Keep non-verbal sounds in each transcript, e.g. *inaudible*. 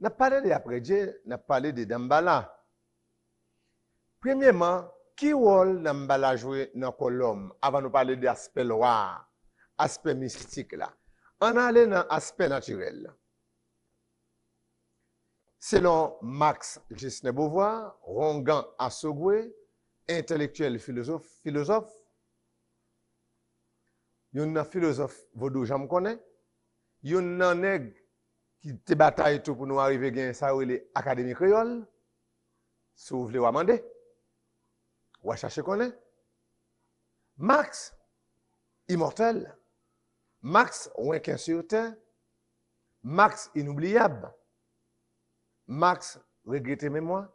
Nous parlons de après Dieu, nous parlons de Dambala. Premièrement, qui rôle Dambala joué dans l'homme, avant de parler de l'aspect loi, aspect mystique là. en aller dans l'aspect naturel. Selon Max Gisne Beauvoir, Rongan Assogwe, intellectuel philosophe, philosophe, que philosophe connais, il y a un nègre qui te tout pour nous arriver gagner ça ça ou e le akademi kriol, sou vle wamande, qu'on est Max immortel, Marx, qu'un sur terre, Marx, inoubliable, Marx, regrete mèmois,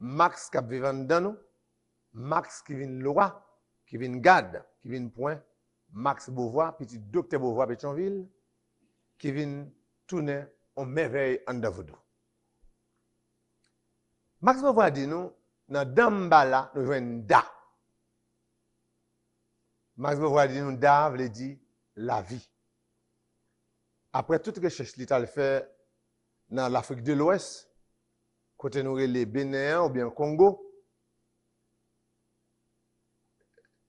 Marx cap vivan dan nou, Max, qui vin loi, qui Kevin Point, qui point. Max Beauvoir, petit docteur Beauvoir Pétionville, qui est en merveille en Davodou. Max va dit nous, dans Dambala, nous un « Da. Max va dit nous, Da veut dire la vie. Après toute recherche qu'il a fait dans l'Afrique de l'Ouest, côté nous les Bénin ou bien Congo,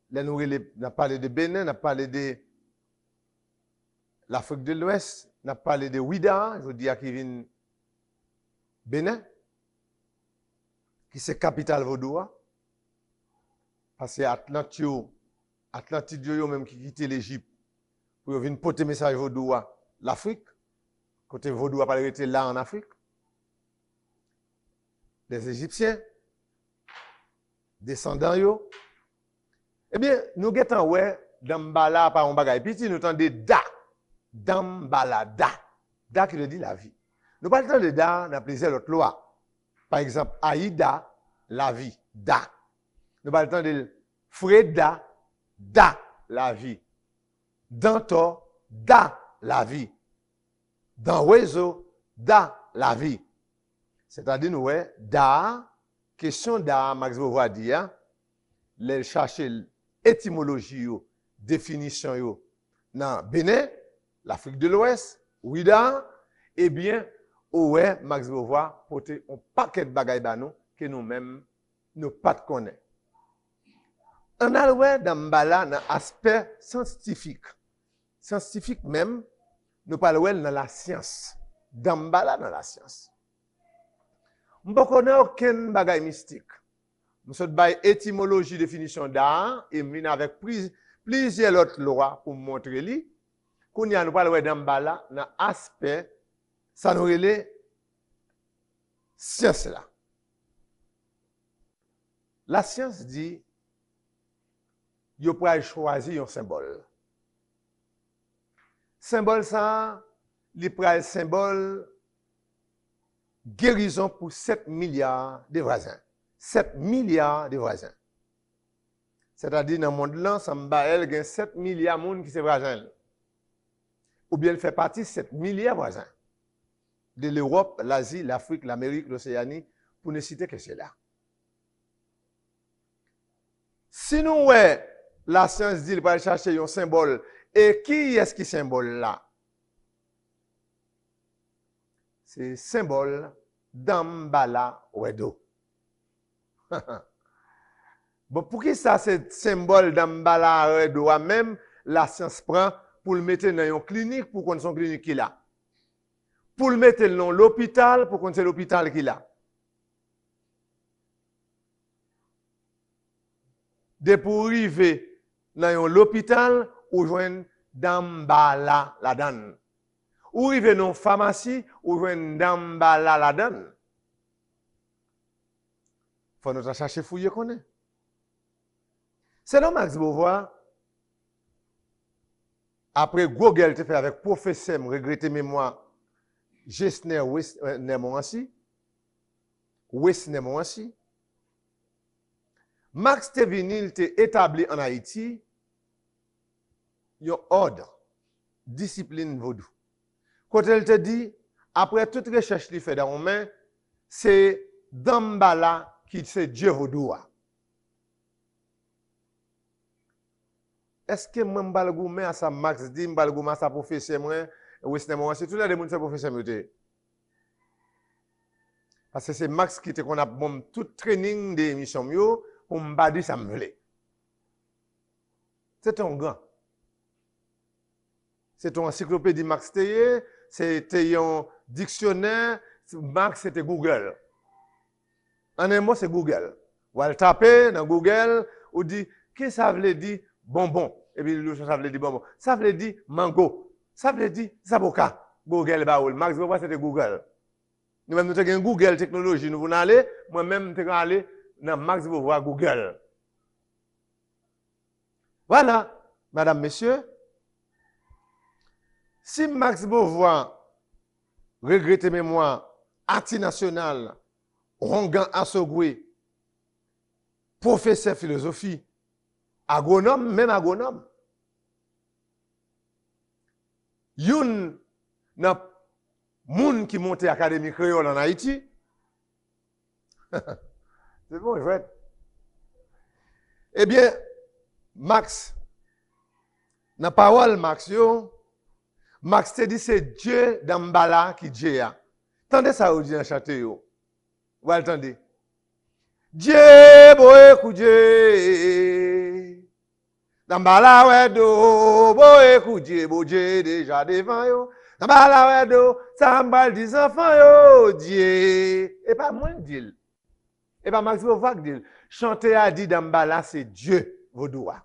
là nous on a parlé de Bénin, on a parlé de l'Afrique de l'Ouest, n'a parlé de Ouida, je dis à Kevin Bénin, qui c'est capitale vaudois. Parce que Atlantio, Atlantide même qui quittait l'Égypte pour venir porter message vaudois l'Afrique. Côté vaudois pas été là en Afrique. Les Égyptiens, descendants yo. Eh bien, nous guettons ouais, dans bala par un bagage petit, nous des da d'ambalada. Da qui le dit la vie. Nous parlons de da, dans a plaisir l'autre loi. Par exemple, Aïda, la vie, da. Nous parlons de Freda, da, la vie. Dantor »,« da, la vie. Dans Wezo, da, la vie. C'est-à-dire, nous, da, question da, Max Beauvoir dit, hein, les chercher étymologie, définition, Non, dans Bénin, l'Afrique de l'Ouest, ou i daan, e eh bien ouwe, max bovoi, pote un paket bagay banou ke nou men nou pat konen. An alwe dan mbala nan asper sansitifik. Sansitifik men, nou palo el nan la sians. Dan mbala nan la sians. Mbo konen ou ken bagay mistik. Mso dbay etimoloji definisyon daan, e mline avek plizye lot lora pou mwontre li, pou ni anou pal wè dèm bala nan aspe, san wè lè, siyans la. La siyans di, yo pral chwazi yon sembol. Sembol sa, li pral sembol, gerizon pou 7 milyard de vrazen. 7 milyard de vrazen. Se ta di nan moun de lan, san mba el gen 7 milyard moun ki se vrazen lè. ou bien elle fait partie de 7 milliards voisins de l'Europe, l'Asie, l'Afrique, l'Amérique, l'Océanie, pour ne citer que cela. Sinon, ouais, la science dit, va chercher un symbole, et qui est-ce qui symbole là? C'est symbole d'Ambala Wedo. *laughs* bon, pour qui ça, c'est symbole d'Ambala Wedo? Même la science prend pour le mettre dans une clinique pour qu'on son clinique qu'il a. Pour le mettre dans l'hôpital pour qu'on soit l'hôpital qu'il a. De pour arriver dans l'hôpital ou dame dambala la donne. Ou arriver dans la pharmacie ou dame dambala la donne. Faut nous chercher fouiller qu'on est. Selon Max Beauvoir, apre Google te fe avek professem regrete mè mwa, jesne eh, ou es ne mwansi, ou es ne mwansi, Max te vinil te etabli an Haiti, yo od, disiplin vodu. Kote el te di, apre tout rechèche li fe da mwen, se dambala ki se dje voduwa. eske mwen mbal goumen a sa Max di mbal goumen a sa profesyen mwen ou esne mwen, se tout la de moun sa profesyen mwen te. Ase se Max ki te kon ap bom tout trening de misyon mwen yo pou mba di sa mwen vle. Se ton gwa. Se ton encyclopedie Max te ye, se te yon diksyoner, Max se te Google. Anen mo se Google. Ou al tape nan Google, ou di, ke sa vle di bonbon Et veut ça veut dire bonbon. Ça mango. ça veut dire saboka Google bah, Max, veut c'était Google. nous même nous Google technologie nous même ale, moi-même te Max veut Google. Voilà, madame, monsieur Si Max Beauvoir regrettez mémoire, anti-national, Rongan Assogwe, professeur philosophie, agronome, même agronome. Youn nan moun ki monte akademi kreol an Haïti. *laughs* c'est bon, jwet. Eh bien, Max, nan pawal Max yo, Max te di se Dje dambala ki Dje ya. Tande sa ou di an chante yo. Wal tande. Dieu boe kou Dje dans e e e la wedo, do, boé bo boje déjà devant yo. Dans la do, ça m'bal des enfants yo, Dieu. Et pas moins dit. Et pas Max Bovac dit. Chanter a dit dans c'est Dieu, vos doigts.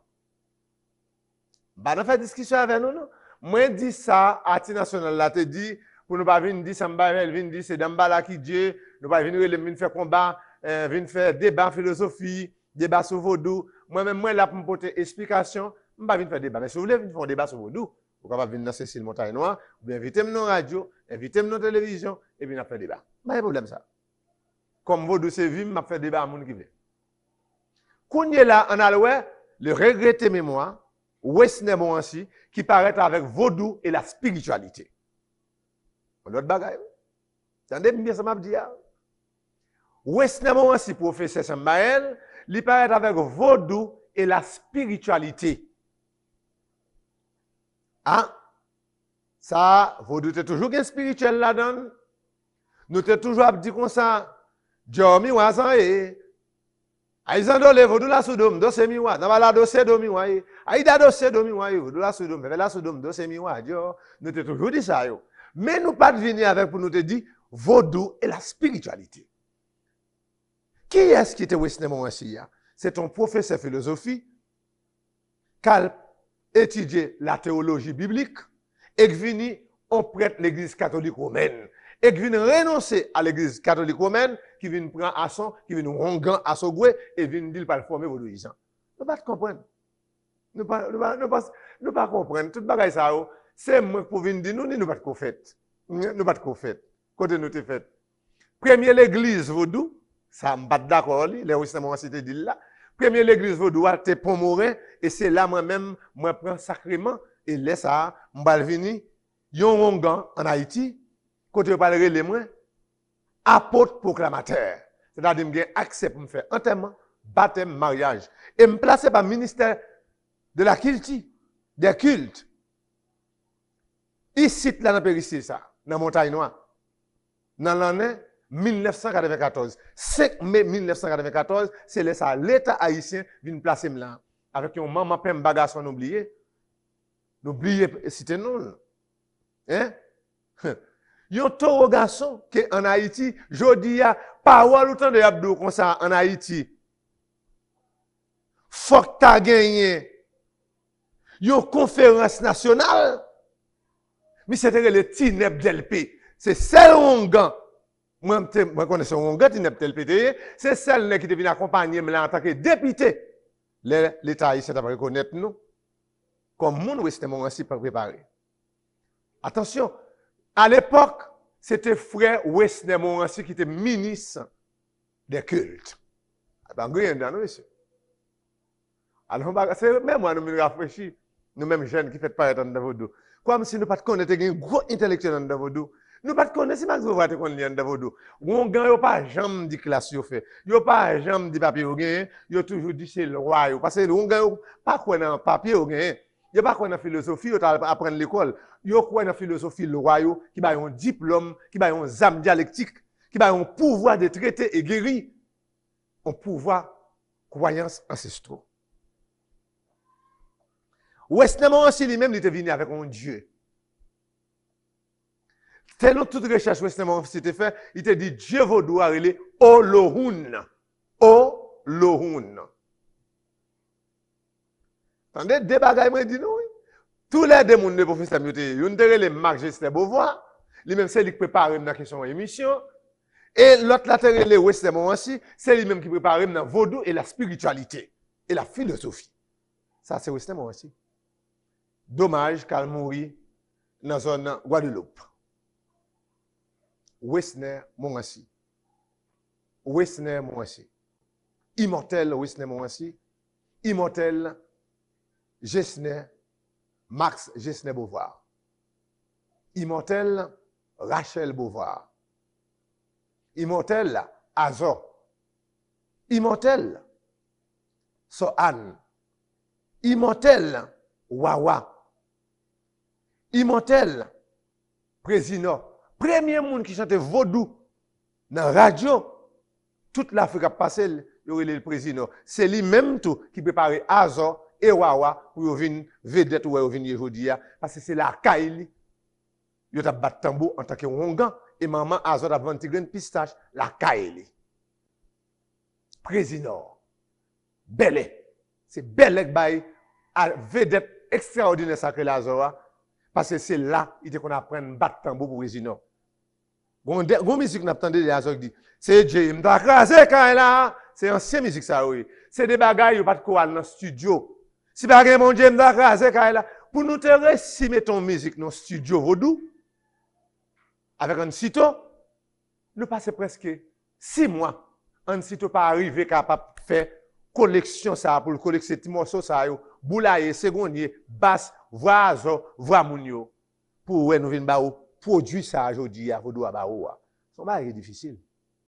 Bah, on fait discussion avec nous, non? Moi, dis ça, à national, là, te dit, pour nous pas venir dire, ça dire, c'est dambala qui Dieu, nous pas venir, venir faire combat, eh, venir faire débat, philosophie, débat sur vaudou. Moi-même, moi, là, pour me porter explication, je ne vais pas venir faire débat. Mais si vous voulez venir faire débat sur vaudou, vous pouvez venir dans Cécile Montagne noir? Vous bien inviter nos radios, inviter radio, télévisions télévision, et puis on faire débat. Pas de problème, ça. Comme vaudou, c'est vu, je vais faire débat à monde qui vient. Quand là, en a le, le regretté mémoire, moi aussi, qui paraît avec vaudou et la spiritualité. On L'autre bagaille. Attendez bien ça m'a dit. Hein. Wesley si professeur Sambael, il paraît avec vaudou et la spiritualité. Ah, ça, vaudou est toujours un spirituel là-dedans. Nous t'es toujours dit comme ça, Jomi Wazan et Aïzan dole vaudou la Sudom. dose miwa, dans la dosse domi wa, aïda dosse domi wa, e. e, vaudou la soudoum, mais la soudom, Dieu, nous t'es toujours dit ça, Mais nous pas de avec pour nous te dire, vaudou et la spiritualité. Qui est-ce qui était Wesley Montmessier? C'est un professeur de philosophie qui a étudié la théologie biblique et qui vient en prêtre l'église catholique romaine. Et qui vient renoncer à l'église catholique romaine, qui vient prendre à son, qui vient rongan à son goût, et vient dire pas le former aux Nous ne pas comprendre. Nous ne pas comprendre. Tout le ça, oh, c'est moi pour venir dire nous, nous ne pas qu'on fait. Nous ne pas qu'on fait. Côté nous t'es fait. Première l'église vaudou, ça me bat d'accord, les Russes, cité dit là. Premier l'église vaudoua, t'es pour mourir, et c'est là moi-même, moi prends sacrement et laisse ça, m'bal yon rongan en Haïti, côté parler les moins, apôtre proclamateur. C'est-à-dire, j'ai accès pour me faire enterrement, baptême, mariage. Et me placer par ministère de la culture, des cultes. Ici, là, dans le ça, dans la montagne noire. Dans l'année, 1994. 5 mai 1994, c'est là ça l'État haïtien vient placer là. Avec un maman père bagage sans oublie. N'oubliez citer nous. Hein? *laughs* Yon toro garçon qui en Haïti, jodi a parole autant de abdou comme ça en Haïti. Fok ta gagné. Yon conférence nationale. Mais c'était le TINEP d'LP. C'est gagne. Moi, je connais son gars qui pété. C'est celle qui venue accompagner en tant que député. L'État haïtien doit reconnaître nous. Comme mon Western Montmorency pas préparé. Attention, à l'époque, c'était frère Western Montmorency qui était ministre des cultes. Ben, dans nous, monsieur. Alors, c'est même moi, nous rafraîchir nous-mêmes jeunes qui pas paraître dans Davodou. Comme si nous ne connaissions pas un gros intellectuel dans Davodou. Nous pas connaître si Max Bovoa te connaît dans vos dos. Gon gan pas jamais dit classe yo fait. Yo pas jamais de papier yo gagne, yo toujours dit c'est le roi parce que vous n'avez pas quoi papier yo gagne. a pas quoi dans philosophie, yo apprendre l'école. Yo quoi dans philosophie le roi qui a un diplôme, qui a un âme dialectique, qui a un pouvoir de traiter et guérir. Un pouvoir croyance ancestrale. Ouest Naman aussi lui-même il était venu avec un Dieu. Tè nou tout rechèche wèstè moun wèstè te fè, itè di djè vòdou arilè o lò houn. O lò houn. Tande, debaga imre di nou. Tou lè demoun nè pou fèstè myote, yon tè rè lè marjè stè bovwa, li mèm sè li kpreparem nan kesyon wèy emisyon, e lot la tè rè lè wèstè moun wèstè si, sè li mèm kpreparem nan vòdou e la spiritualite, e la filosofi. Sa sè wèstè moun wèstè. Domaj, kal mouri nan zon nan wadiloup. Wesley Mongassi. Wisner Mongassi. Immortel Wisner Mongassi. Immortel Gessner, Max Gessner Beauvoir. Immortel Rachel Beauvoir. Immortel Azor. Immortel Sohan. Immortel Wawa. Immortel Président. Premier monde qui chantait vaudou dans la radio, toute l'Afrique a passé, le président. C'est lui-même tout qui préparait Azor et Wawa pour venir vedette ou venir aujourd'hui. Hein. Parce que c'est la caille. Il a battu tambour en tant que rongan et maman Azor a vendu une pistache, la caille. Président, Belé. C'est Belé qui a vedette extraordinaire sacré Azor. Hein. Parce que c'est là qu'on apprend à battre tambour pour président. Gon mizik nan ap tande de azok di. Seye dje mdak raze ka e la. Seye ansye mizik sa ou e. Seye de bagay yo bat kou an nan studio. Se bagay mdak raze ka e la. Pou nou te resime ton mizik nan studio vodou. Aver an sito. Nou pase preske. Si mwa. An sito pa arrive ka pa fe koleksyon sa. Pou le koleksyon ti mwoso sa yo. Boulaye, segonye, bas, vwa azor, vwa mounyo. Pou ou e nou vin ba ou. Fou di sa a jodi a kou do a ba ou a. Son ba re di fisyil.